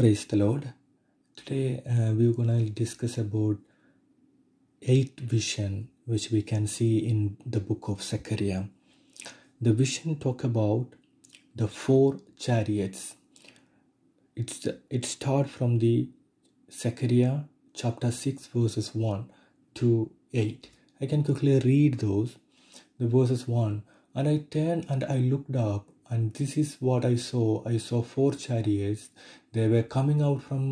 praise the lord today uh, we're gonna discuss about eighth vision which we can see in the book of zechariah the vision talk about the four chariots it's it start from the zechariah chapter 6 verses 1 to 8 i can quickly read those the verses 1 and i turned and i looked up and this is what i saw i saw four chariots they were coming out from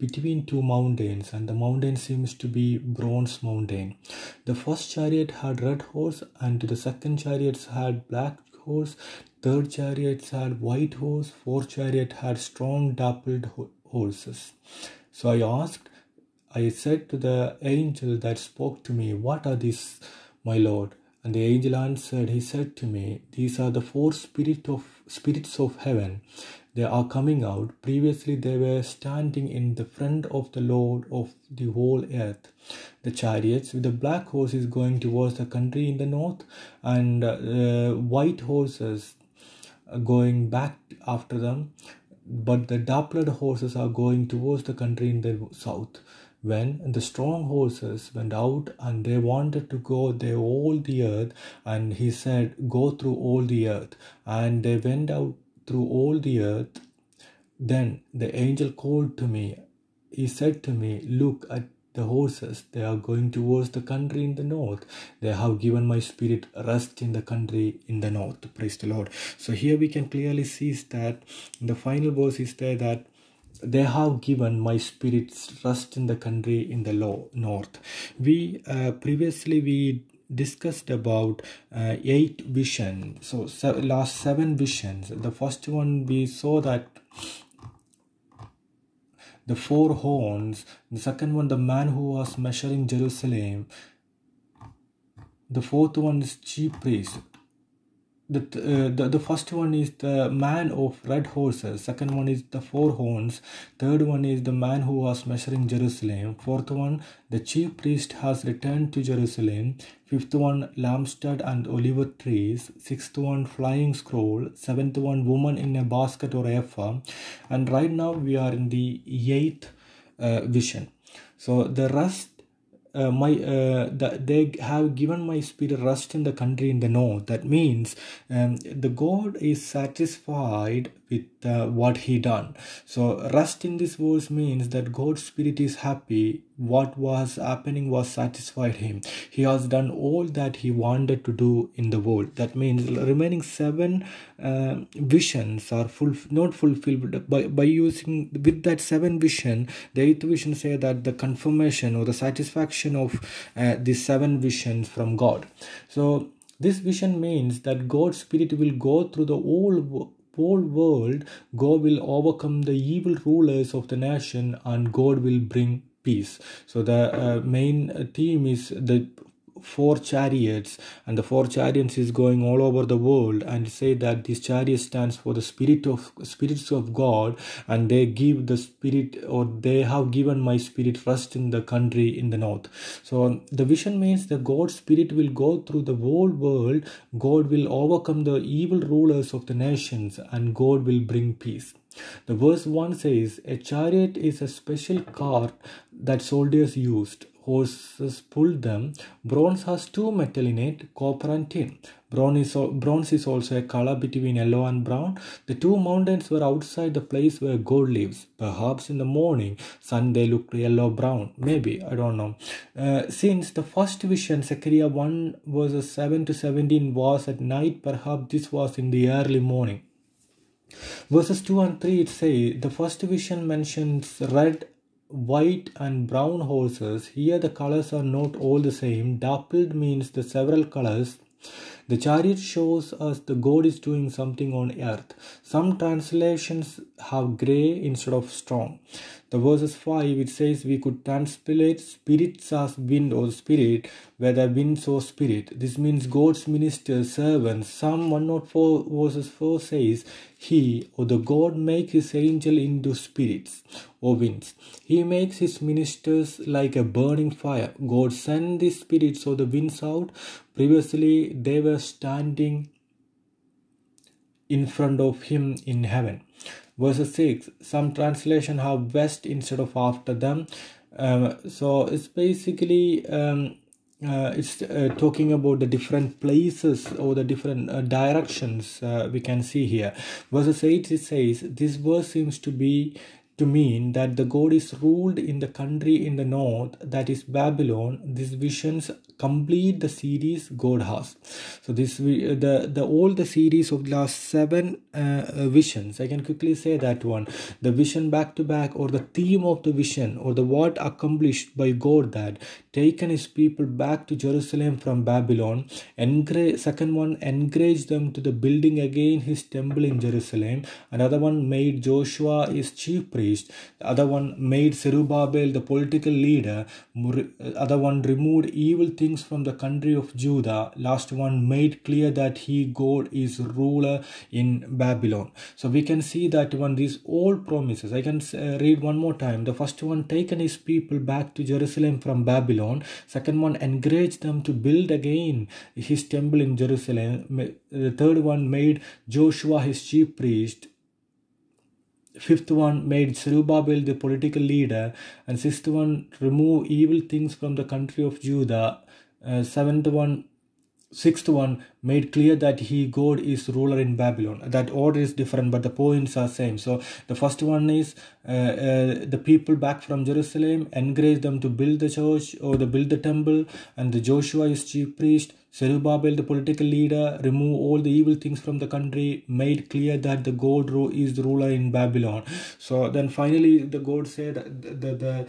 between two mountains and the mountain seems to be bronze mountain the first chariot had red horse and the second chariot had black horse third chariot had white horse fourth chariot had strong dappled horses so i asked i said to the angel that spoke to me what are these my lord and the angel answered, He said to me, These are the four spirits of spirits of heaven. They are coming out. Previously, they were standing in the front of the Lord of the whole earth. The chariots with the black horses going towards the country in the north, and uh, white horses going back after them, but the dappled horses are going towards the country in the south. When the strong horses went out and they wanted to go they all the earth, and he said, Go through all the earth. And they went out through all the earth. Then the angel called to me. He said to me, Look at the horses. They are going towards the country in the north. They have given my spirit rest in the country in the north. Praise the Lord. So here we can clearly see that the final verse is there that they have given my spirits rest in the country in the low north we uh, previously we discussed about uh, eight vision so se last seven visions the first one we saw that the four horns the second one the man who was measuring jerusalem the fourth one is chief priest the, uh, the the first one is the man of red horses second one is the four horns third one is the man who was measuring jerusalem fourth one the chief priest has returned to jerusalem fifth one lampstand and olive trees sixth one flying scroll seventh one woman in a basket or ephah and right now we are in the eighth uh, vision so the rest uh, my uh, the, they have given my spirit rest in the country in the north that means um, the god is satisfied with uh, what he done so rest in this verse means that god's spirit is happy what was happening was satisfied him he has done all that he wanted to do in the world that means remaining seven uh, visions are full not fulfilled by, by using with that seven vision the eighth vision say that the confirmation or the satisfaction of uh, these seven visions from god so this vision means that god's spirit will go through the whole whole world, God will overcome the evil rulers of the nation and God will bring peace. So the uh, main theme is the four chariots and the four chariots is going all over the world and say that this chariot stands for the spirit of spirits of god and they give the spirit or they have given my spirit rest in the country in the north so the vision means the god's spirit will go through the whole world god will overcome the evil rulers of the nations and god will bring peace the verse 1 says a chariot is a special car that soldiers used horses pull them. Bronze has two metal in it, copper and tin. Bronze is, bronze is also a color between yellow and brown. The two mountains were outside the place where gold lives. Perhaps in the morning, sun they looked yellow-brown. Maybe, I don't know. Uh, since the first vision, Zechariah 1 verses 7 to 17 was at night, perhaps this was in the early morning. Verses 2 and 3 it say the first vision mentions red white and brown horses. Here the colors are not all the same. Dappled means the several colors. The chariot shows us the God is doing something on earth. Some translations have grey instead of strong. The verses 5 it says we could translate spirits as wind or spirit, whether winds or spirit. This means God's ministers, servants. Psalm 104 verses 4 says, He or the God make his angel into spirits or winds. He makes his ministers like a burning fire. God sent the spirits or the winds out. Previously they were standing in front of him in heaven. Verse 6 Some translation have west instead of after them. Um, so it's basically um, uh, it's uh, talking about the different places or the different uh, directions uh, we can see here verse 8 it says this verse seems to be to mean that the goddess ruled in the country in the north, that is Babylon. These visions complete the series God has. So this the the all the series of last seven uh, uh, visions. I can quickly say that one. The vision back to back, or the theme of the vision, or the what accomplished by God that taken his people back to Jerusalem from Babylon. Encourage, second one, encouraged them to the building again his temple in Jerusalem. Another one made Joshua his chief priest the other one made Zerubbabel the political leader. The uh, other one removed evil things from the country of Judah. Last one made clear that he, God, is ruler in Babylon. So we can see that one, these all promises. I can uh, read one more time. The first one, taken his people back to Jerusalem from Babylon. Second one, encouraged them to build again his temple in Jerusalem. The third one made Joshua his chief priest fifth one made Zerubbabel the political leader, and sixth one remove evil things from the country of Judah, uh, seventh one sixth one made clear that he god is ruler in babylon that order is different but the points are same so the first one is uh, uh, the people back from jerusalem encourage them to build the church or to build the temple and the joshua is chief priest Zerubbabel, the political leader, removed all the evil things from the country, made clear that the God is the ruler in Babylon. So then finally, the God said, the, the,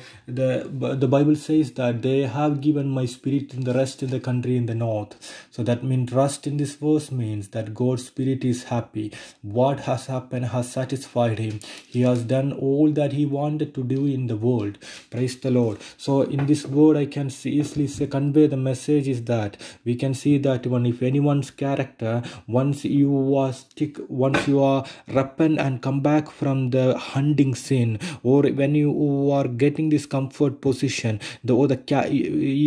the, the Bible says that they have given my spirit in the rest in the country in the north. So that means rest in this verse means that God's spirit is happy. What has happened has satisfied him. He has done all that he wanted to do in the world. Praise the Lord. So in this word, I can easily say, convey the message is that we can see that one if anyone's character once you are stick once you are repent and come back from the hunting sin or when you are getting this comfort position the or the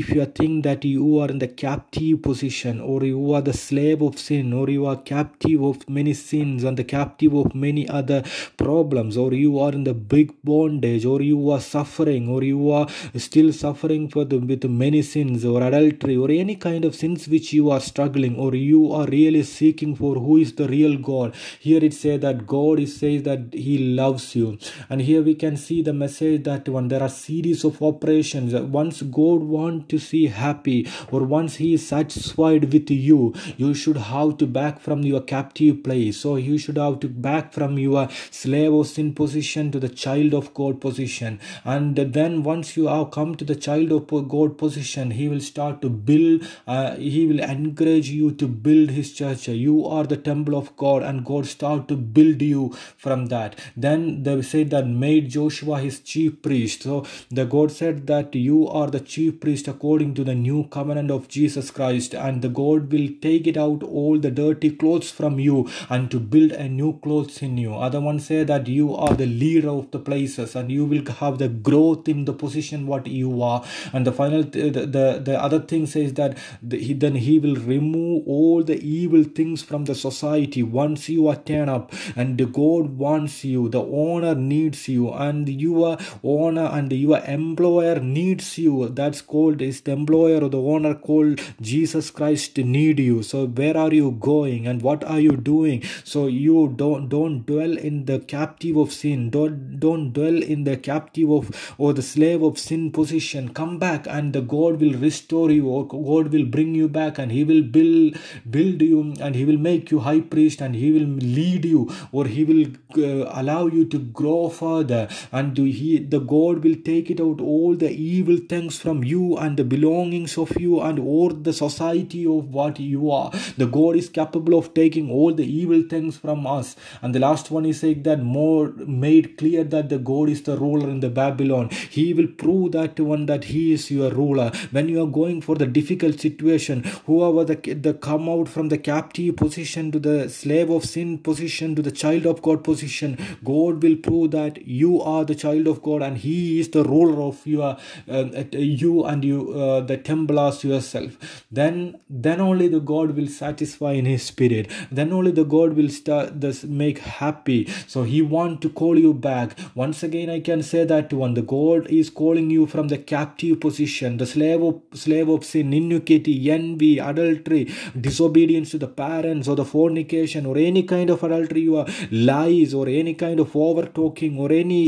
if you think that you are in the captive position or you are the slave of sin or you are captive of many sins and the captive of many other problems or you are in the big bondage or you are suffering or you are still suffering for the with many sins or adultery or any kind of sins which which you are struggling or you are really seeking for who is the real god here it says that god is says that he loves you and here we can see the message that one there are series of operations once god want to see happy or once he is satisfied with you you should have to back from your captive place so you should have to back from your slave or sin position to the child of god position and then once you have come to the child of god position he will start to build uh, he he will encourage you to build his church you are the temple of god and god start to build you from that then they said that made joshua his chief priest so the god said that you are the chief priest according to the new covenant of jesus christ and the god will take it out all the dirty clothes from you and to build a new clothes in you other one say that you are the leader of the places and you will have the growth in the position what you are and the final the the, the other thing says that the, the then He will remove all the evil things from the society once you are turned up. And God wants you, the owner needs you, and your owner and your employer needs you. That's called is the employer or the owner called Jesus Christ need you. So where are you going and what are you doing? So you don't don't dwell in the captive of sin. Don't don't dwell in the captive of or the slave of sin position. Come back and the God will restore you or God will bring you back back and he will build build you and he will make you high priest and he will lead you or he will uh, allow you to grow further and he the god will take it out all the evil things from you and the belongings of you and all the society of what you are the god is capable of taking all the evil things from us and the last one is saying that more made clear that the god is the ruler in the babylon he will prove that one that he is your ruler when you are going for the difficult situation whoever the, the come out from the captive position to the slave of sin position to the child of God position, God will prove that you are the child of God and He is the ruler of your um, uh, you and you uh, the temple yourself. Then then only the God will satisfy in His spirit. Then only the God will start this make happy. So He want to call you back. Once again, I can say that one. The God is calling you from the captive position, the slave of slave of sin, iniquity, envy be adultery, disobedience to the parents, or the fornication, or any kind of adultery are lies, or any kind of over talking, or any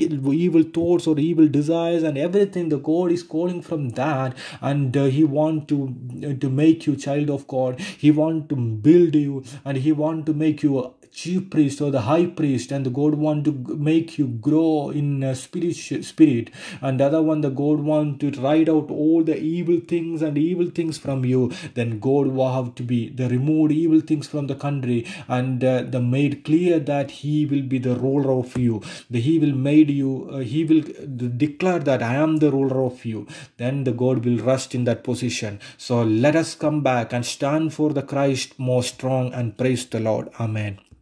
evil thoughts or evil desires, and everything. The God is calling from that, and uh, He want to uh, to make you child of God. He want to build you, and He want to make you chief priest or the high priest and the god want to make you grow in spirit spirit and the other one the god want to ride out all the evil things and evil things from you then god will have to be the removed evil things from the country and uh, the made clear that he will be the ruler of you the he will made you uh, he will declare that i am the ruler of you then the god will rest in that position so let us come back and stand for the christ more strong and praise the lord amen